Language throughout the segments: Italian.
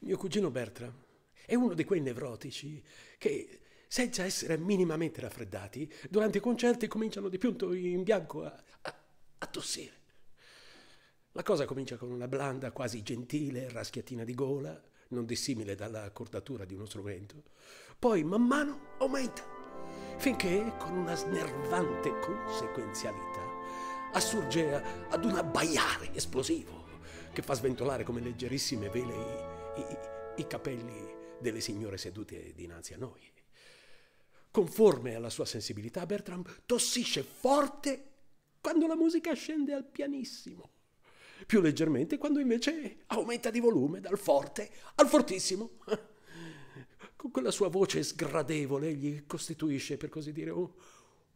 Mio cugino Bertram è uno di quei nevrotici che, senza essere minimamente raffreddati, durante i concerti cominciano di punto in bianco a, a, a tossire. La cosa comincia con una blanda, quasi gentile raschiatina di gola, non dissimile dalla cordatura di uno strumento, poi man mano aumenta, finché con una snervante conseguenzialità assurge ad un abbaiare esplosivo che fa sventolare come leggerissime vele i i, i capelli delle signore sedute dinanzi a noi. Conforme alla sua sensibilità, Bertram tossisce forte quando la musica scende al pianissimo, più leggermente quando invece aumenta di volume dal forte al fortissimo. Con quella sua voce sgradevole gli costituisce, per così dire, un,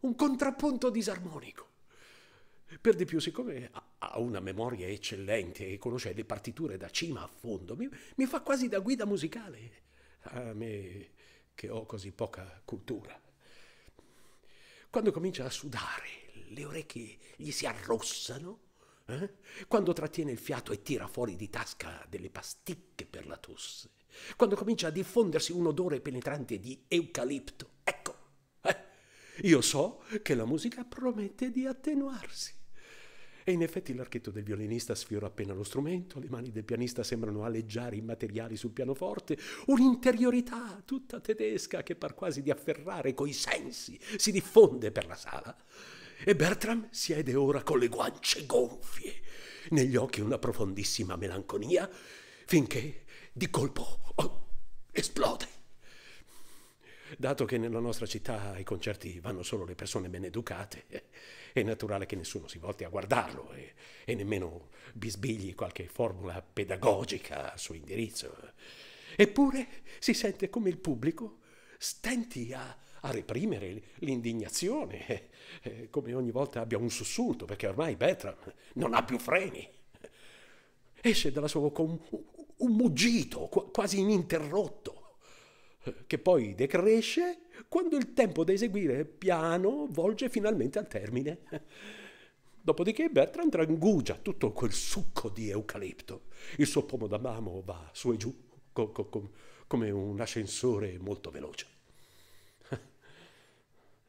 un contrappunto disarmonico. Per di più, siccome ha una memoria eccellente e conosce le partiture da cima a fondo, mi, mi fa quasi da guida musicale. A me che ho così poca cultura. Quando comincia a sudare, le orecchie gli si arrossano, eh? quando trattiene il fiato e tira fuori di tasca delle pasticche per la tosse, quando comincia a diffondersi un odore penetrante di eucalipto. Ecco, eh? io so che la musica promette di attenuarsi. E in effetti l'archetto del violinista sfiora appena lo strumento, le mani del pianista sembrano aleggiare immateriali sul pianoforte, un'interiorità tutta tedesca che par quasi di afferrare coi sensi si diffonde per la sala. E Bertram siede ora con le guance gonfie, negli occhi una profondissima melanconia, finché di colpo oh, esplode dato che nella nostra città ai concerti vanno solo le persone ben educate, è naturale che nessuno si volti a guardarlo e, e nemmeno bisbigli qualche formula pedagogica al suo indirizzo. Eppure si sente come il pubblico stenti a, a reprimere l'indignazione, eh, come ogni volta abbia un sussulto, perché ormai Bertram non ha più freni. Esce dalla sua bocca un, un muggito quasi ininterrotto che poi decresce quando il tempo da eseguire piano volge finalmente al termine. Dopodiché Bertrand trangugia tutto quel succo di eucalipto. Il suo pomo d'amamo va su e giù co- co- come un ascensore molto veloce.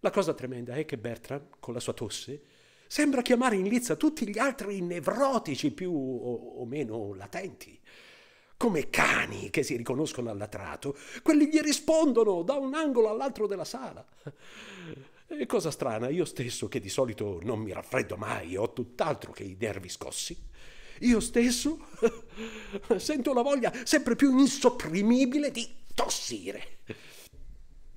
La cosa tremenda è che Bertrand, con la sua tosse, sembra chiamare in lizza tutti gli altri nevrotici più o, o meno latenti. Come cani che si riconoscono al latrato, quelli gli rispondono da un angolo all'altro della sala. E cosa strana, io stesso, che di solito non mi raffreddo mai, ho tutt'altro che i nervi scossi, io stesso sento la voglia sempre più insopprimibile di tossire.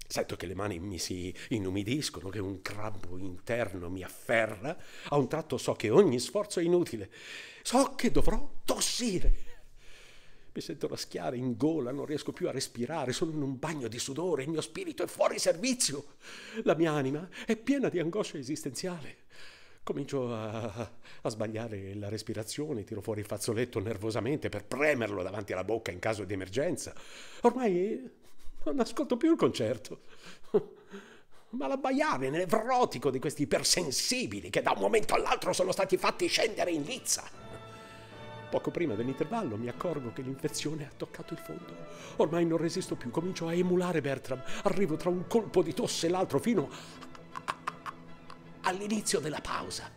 Sento che le mani mi si inumidiscono, che un crampo interno mi afferra. A un tratto so che ogni sforzo è inutile. So che dovrò tossire mi sento raschiare in gola, non riesco più a respirare, sono in un bagno di sudore, il mio spirito è fuori servizio, la mia anima è piena di angoscia esistenziale. Comincio a, a, sbagliare la respirazione, tiro fuori il fazzoletto nervosamente per premerlo davanti alla bocca in caso di emergenza. Ormai non ascolto più il concerto. Ma l'abbaiare nevrotico di questi ipersensibili che da un momento all'altro sono stati fatti scendere in lizza. Poco prima dell'intervallo mi accorgo che l'infezione ha toccato il fondo. Ormai non resisto più, comincio a emulare Bertram. Arrivo tra un colpo di tosse e l'altro fino all'inizio della pausa.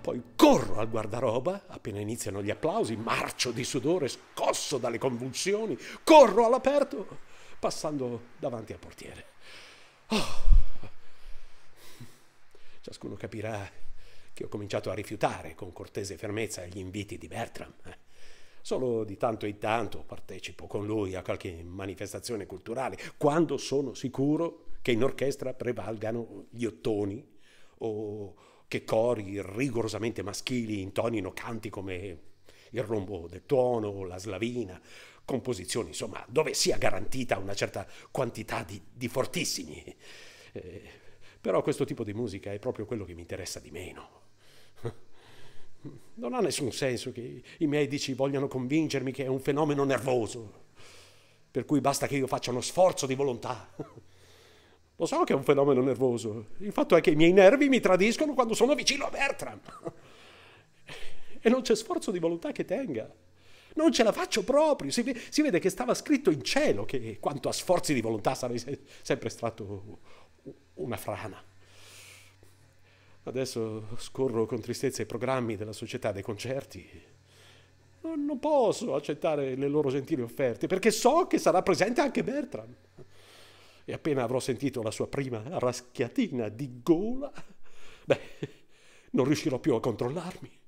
Poi corro al guardaroba, appena iniziano gli applausi, marcio di sudore, scosso dalle convulsioni, corro all'aperto, passando davanti al portiere. Oh. Ciascuno capirà che ho cominciato a rifiutare con cortese fermezza gli inviti di Bertram. Eh. Solo di tanto in tanto partecipo con lui a qualche manifestazione culturale, quando sono sicuro che in orchestra prevalgano gli ottoni o che cori rigorosamente maschili intonino canti come il rombo del tuono, o la slavina, composizioni, insomma, dove sia garantita una certa quantità di, di fortissimi. Eh, però questo tipo di musica è proprio quello che mi interessa di meno. Non ha nessun senso che i medici vogliano convincermi che è un fenomeno nervoso, per cui basta che io faccia uno sforzo di volontà. Lo so che è un fenomeno nervoso, il fatto è che i miei nervi mi tradiscono quando sono vicino a Bertram. E non c'è sforzo di volontà che tenga. Non ce la faccio proprio. Si, si vede che stava scritto in cielo che quanto a sforzi di volontà sarei sempre stato una frana. Adesso scorro con tristezza i programmi della società dei concerti. Non posso accettare le loro gentili offerte perché so che sarà presente anche Bertram. E appena avrò sentito la sua prima raschiatina di gola, beh, non riuscirò più a controllarmi.